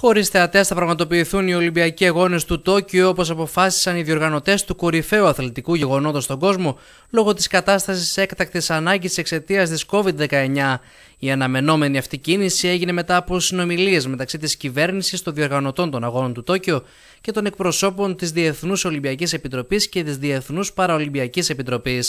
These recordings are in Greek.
Χωρίς θεατές θα πραγματοποιηθούν οι Ολυμπιακοί Αγώνες του Τόκιο, όπως αποφάσισαν οι διοργανωτές του κορυφαίου αθλητικού γεγονότος στον κόσμο, λόγω της κατάστασης έκτακτης ανάγκης εξαιτίας της COVID-19. Η αναμενόμενη αυτή κίνηση έγινε μετά από συνομιλίες μεταξύ της κυβέρνησης των διοργανωτών των αγώνων του Τόκιο και των εκπροσώπων της Διεθνούς Ολυμπιακής Επιτροπής και της Διεθνούς Παραολυμπιακής Επιτροπής.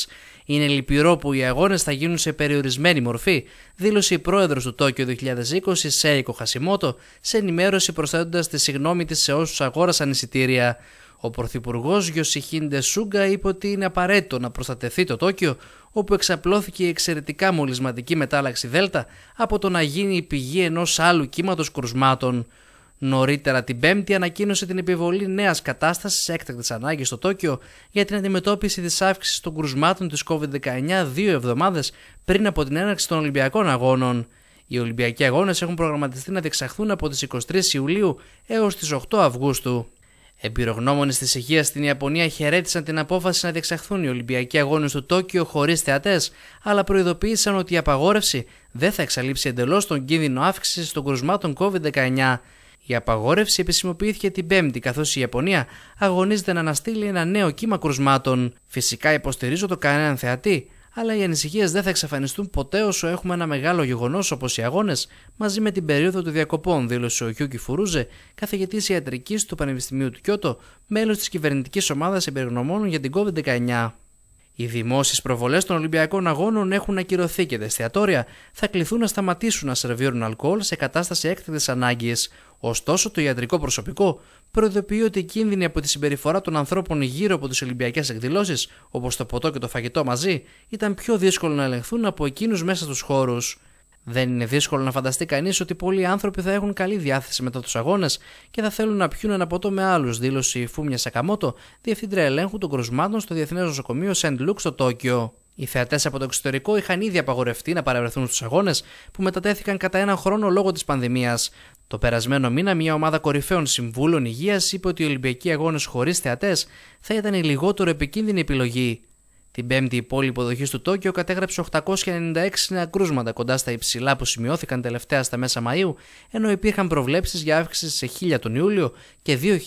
Είναι λυπηρό που οι αγώνες θα γίνουν σε περιορισμένη μορφή, δήλωσε η πρόεδρος του Τόκιο 2020, Σέικο Χασιμότο, σε ενημέρωση προσθέτοντας τη συγνώμη της σε όσους αγόρασαν εισιτήρια. Ο Πρωθυπουργός Γιωσιχίντε Σούγκα είπε ότι είναι απαραίτητο να προστατευτεί το Τόκιο όπου εξαπλώθηκε η εξαιρετικά μολυσματική μετάλλαξη Δέλτα από το να γίνει η πηγή ενός άλλου κύματος κρουσμάτων. Νωρίτερα την Πέμπτη ανακοίνωσε την επιβολή νέας κατάστασης έκτακτης ανάγκης στο Τόκιο για την αντιμετώπιση της αύξησης των κρουσμάτων της COVID-19 δύο εβδομάδες πριν από την έναρξη των Ολυμπιακών Αγώνων. Οι Ολυμπιακοί Αγώνες έχουν προγραμματιστεί να διεξαχθούν από τις 23 Ιουλίου έως τις 8 Αυγούστου. Εμπειρογνώμονες της υγεία στην Ιαπωνία χαιρέτησαν την απόφαση να διεξαχθούν οι Ολυμπιακοί Αγώνες του Τόκιο χωρίς θεατές, αλλά προειδοποίησαν ότι η απαγόρευση δεν θα εξαλείψει εντελώς τον κίνδυνο αύξησης των κρουσμάτων COVID-19. Η απαγόρευση επισημοποιήθηκε την Πέμπτη, καθώς η Ιαπωνία αγωνίζεται να αναστείλει ένα νέο κύμα κρουσμάτων. Φυσικά υποστηρίζω το κανέναν θεατή, αλλά οι ανησυχίες δεν θα εξαφανιστούν ποτέ όσο έχουμε ένα μεγάλο γεγονός όπως οι αγώνες μαζί με την περίοδο των διακοπών, δήλωσε ο Γιούκι Φουρούζε, καθηγητής ιατρικής του Πανεπιστημίου του Κιώτο, μέλος της κυβερνητικής ομάδας εμπειρογνωμόνων για την COVID-19. Οι δημόσιες προβολές των Ολυμπιακών Αγώνων έχουν ακυρωθεί και τα εστιατόρια θα κληθούν να σταματήσουν να σερβίρουν αλκοόλ σε κατάσταση έκτακτης ανάγκης. Ωστόσο, το ιατρικό προσωπικό προειδοποιεί ότι οι κίνδυνοι από τη συμπεριφορά των ανθρώπων γύρω από τις Ολυμπιακές εκδηλώσεις, όπως το ποτό και το φαγητό μαζί, ήταν πιο δύσκολο να ελεγχθούν από εκείνους μέσα στους χώρους. Δεν είναι δύσκολο να φανταστεί κανείς ότι πολλοί άνθρωποι θα έχουν καλή διάθεση μετά τους αγώνες και θα θέλουν να πιούν ένα ποτό με άλλους, δήλωσε η Φούμια Σακαμότο, διευθύντρια ελέγχου των κρουσμάτων στο Διεθνές Νοσοκομείο Σεντ Λουκ στο Τόκιο. Οι θεατές από το εξωτερικό είχαν ήδη απαγορευτεί να παρευρεθούν στους αγώνες που μετατέθηκαν κατά έναν χρόνο λόγω της πανδημίας. Το περασμένο μήνα, μια ομάδα κορυφαίων συμβούλων υγείας είπε ότι οι Ολυμπιακοί Αγώνες χωρίς θεατές θα ήταν η λιγότερο επικίνδυνη επιλογή. Την πέμπτη η πόλη υποδοχή του Τόκιο κατέγραψε 896 νέα κρούσματα κοντά στα υψηλά που σημειώθηκαν τελευταία στα μέσα Μαΐου, ενώ υπήρχαν προβλέψεις για αύξηση σε 1000 τον Ιούλιο και 2000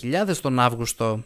τον Αύγουστο.